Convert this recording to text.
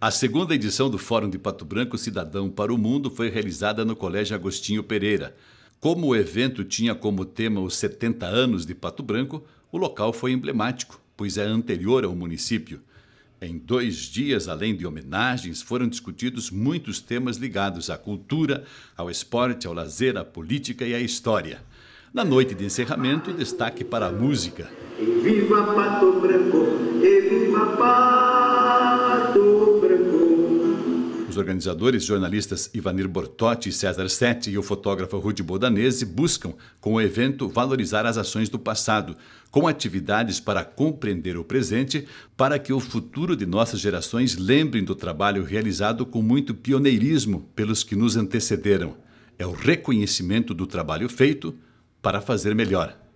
A segunda edição do Fórum de Pato Branco Cidadão para o Mundo foi realizada no Colégio Agostinho Pereira. Como o evento tinha como tema os 70 anos de Pato Branco, o local foi emblemático, pois é anterior ao município. Em dois dias, além de homenagens, foram discutidos muitos temas ligados à cultura, ao esporte, ao lazer, à política e à história. Na noite de encerramento, destaque para a música. viva Pato Branco, e viva Pato organizadores, jornalistas Ivanir Bortotti e César Sete e o fotógrafo Rudi Bodanese buscam, com o evento, valorizar as ações do passado, com atividades para compreender o presente, para que o futuro de nossas gerações lembrem do trabalho realizado com muito pioneirismo pelos que nos antecederam. É o reconhecimento do trabalho feito para fazer melhor.